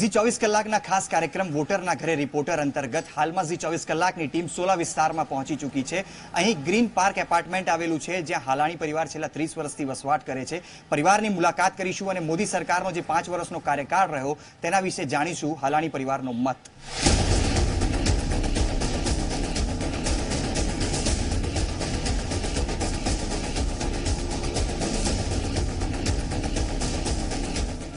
ઝી ચોવીસ કલાકના ખાસ કાર્યક્રમ વોટરના ઘરે રિપોર્ટર અંતર્ગત હાલમાં ઝી ચોવીસ કલાકની ટીમ સોલા વિસ્તારમાં પહોંચી ચૂકી છે અહીં ગ્રીન પાર્ક એપાર્ટમેન્ટ આવેલું છે જ્યાં હાલાણી પરિવાર છેલ્લા ત્રીસ વર્ષથી વસવાટ કરે છે પરિવારની મુલાકાત કરીશું અને મોદી સરકારનો જે પાંચ વર્ષનો કાર્યકાળ રહ્યો તેના વિશે જાણીશું હાલાણી પરિવારનો મત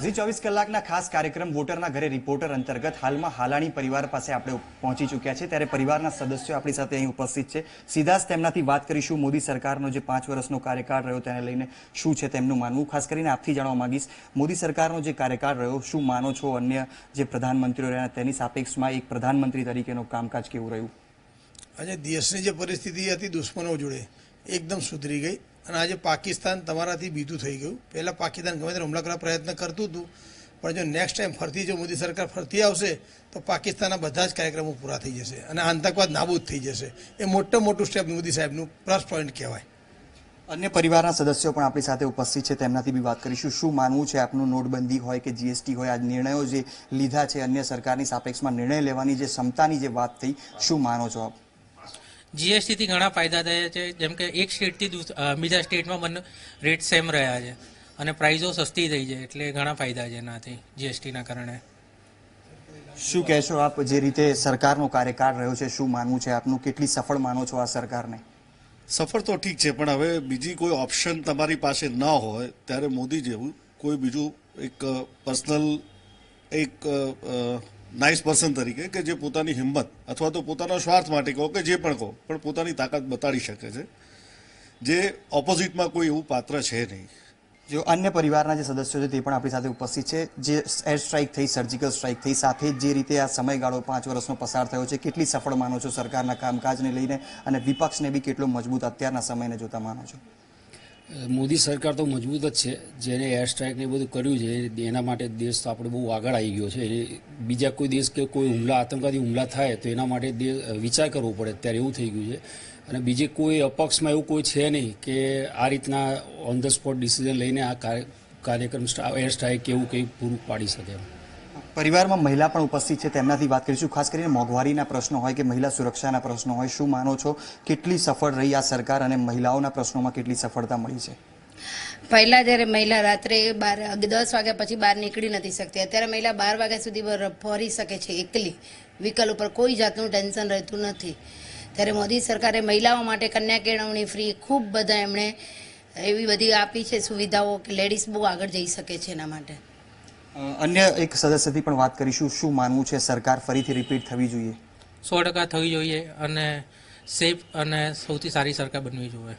ઝી ચોવીસ કલાકના ખાસ કાર્યક્રમ વોટરના ઘરે રિપોર્ટર અંતર્ગત હાલમાં હાલાણી પરિવાર પાસે આપણે પહોંચી ચૂક્યા છે ત્યારે પરિવારના સદસ્યો આપણી સાથે અહીં ઉપસ્થિત છે સીધા જ તેમનાથી વાત કરીશું મોદી સરકારનો જે પાંચ વર્ષનો કાર્યકાળ રહ્યો તેને લઈને શું છે તેમનું માનવું ખાસ કરીને આપથી જાણવા માંગીશ મોદી સરકારનો જે કાર્યકાળ રહ્યો શું માનો છો અન્ય જે પ્રધાનમંત્રીઓ રહ્યા તેની સાપેક્ષમાં એક પ્રધાનમંત્રી તરીકેનું કામકાજ કેવું રહ્યું આજે દેશની જે પરિસ્થિતિ હતી દુશ્મનો જોડે એકદમ સુધરી ગઈ અને આજે પાકિસ્તાન તમારાથી બીજું થઈ ગયું પહેલાં પાકિસ્તાન ગમે ત્યારે હુમલા કરવા પ્રયત્ન કરતું હતું પણ જો નેક્સ્ટ ટાઈમ ફરતી જો મોદી સરકાર ફરતી આવશે તો પાકિસ્તાનના બધા જ કાર્યક્રમો પૂરા થઈ જશે અને આતંકવાદ નાબૂદ થઈ જશે એ મોટો મોટું સ્ટેપ મોદી સાહેબનું પ્લસ પોઈન્ટ કહેવાય અન્ય પરિવારના સદસ્યો પણ આપણી સાથે ઉપસ્થિત છે તેમનાથી બી વાત કરીશું શું માનવું છે આપનું નોટબંધી હોય કે જીએસટી હોય આ નિર્ણયો જે લીધા છે અન્ય સરકારની સાપેક્ષમાં નિર્ણય લેવાની જે ક્ષમતાની જે વાત થઈ શું માનો છો આપ જીએસટીથી ઘણા ફાયદા થયા છે જેમ કે એક સ્ટેટથી બીજા સ્ટેટમાં બંને રેટ સેમ રહ્યા છે અને પ્રાઇઝો સસ્તી થઈ જાય એટલે ઘણા ફાયદા છે એનાથી જીએસટીના કારણે શું કહેશો આપ જે રીતે સરકારનો કાર્યકાળ રહ્યો છે શું માનવું છે આપનું કેટલી સફળ માનો છો આ સરકારને સફળ તો ઠીક છે પણ હવે બીજી કોઈ ઓપ્શન તમારી પાસે ન હોય ત્યારે મોદી જેવું કોઈ બીજું એક પર્સનલ એક નાઇસ પર્સન તરીકે કે જે પોતાની હિંમત અથવા તો પોતાના સ્વાર્થ માટે કહો કે જે પણ કહો પણ પોતાની તાકાત બતાડી શકે છે જે ઓપોઝિટમાં કોઈ એવું પાત્ર છે નહીં જો અન્ય પરિવારના જે સદસ્યો છે તે પણ આપણી સાથે ઉપસ્થિત છે જે એર સ્ટ્રાઇક થઈ સર્જિકલ સ્ટ્રાઇક થઈ સાથે જે રીતે આ સમયગાળો પાંચ વર્ષનો પસાર થયો છે કેટલી સફળ માનો છો સરકારના કામકાજને લઈને અને વિપક્ષને બી કેટલો મજબૂત અત્યારના સમયને જોતા માનો છો મોદી સરકાર તો મજબૂત જ છે જેને એર સ્ટ્રાઇક ને બધું કર્યું છે એના માટે દેશ તો આપણે બહુ આગળ આવી ગયો છે બીજા કોઈ દેશ કે કોઈ હુમલા આતંકવાદી હુમલા થાય તો એના માટે વિચાર કરવો પડે અત્યારે એવું થઈ ગયું છે અને બીજે કોઈ અપક્ષમાં એવું કોઈ છે નહીં કે આ રીતના ઓન ધ સ્પોટ ડિસિઝન લઈને આ કાર્યક્રમ એર સ્ટ્રાઇક કે એવું કંઈ પૂરું પાડી શકે એમ પરિવારમાં મહિલા પણ ઉપસ્થિત છે તેમનાથી વાત કરીશું ખાસ કરીને મોંઘવારીના પ્રશ્નો હોય કે મહિલા સુરક્ષાના પ્રશ્નો હોય શું માનો છો કેટલી સફળ રહી આ સરકાર અને મહિલાઓના પ્રશ્નોમાં કેટલી સફળતા મળી છે પહેલાં જ્યારે મહિલા રાત્રે બાર દસ વાગ્યા પછી બહાર નીકળી નથી શકતી અત્યારે મહિલા બાર વાગ્યા સુધી ફરી શકે છે એકલી વ્હીકલ ઉપર કોઈ જાતનું ટેન્શન રહેતું નથી ત્યારે મોદી સરકારે મહિલાઓ માટે કન્યા કેળવણી ફ્રી ખૂબ બધા એમણે એવી બધી આપી છે સુવિધાઓ કે લેડીઝ બહુ આગળ જઈ શકે છે એના માટે અન્ય એક સદસ્યથી પણ વાત કરીશું શું માનવું છે સરકાર ફરીથી રિપીટ થવી જોઈએ સો ટકા થવી જોઈએ અને સેફ અને સૌથી સારી સરકાર બનવી જોઈએ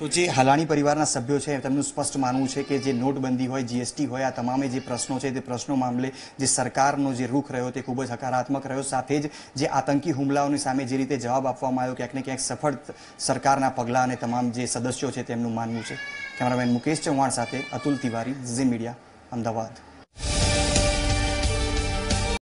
તો જે હલાણી પરિવારના સભ્યો છે તેમનું સ્પષ્ટ માનવું છે કે જે નોટબંધી હોય જીએસટી હોય આ તમામે જે પ્રશ્નો છે તે પ્રશ્નો મામલે જે સરકારનો જે રૂખ રહ્યો તે ખૂબ જ હકારાત્મક રહ્યો સાથે જ જે આતંકી હુમલાઓની સામે જે રીતે જવાબ આપવામાં આવ્યો ક્યાંક ને ક્યાંક સફળ સરકારના પગલાં અને તમામ જે સદસ્યો છે તેમનું માનવું છે કેમેરામેન મુકેશ ચૌહાણ સાથે અતુલ તિવારી ઝી મીડિયા અમદાવાદ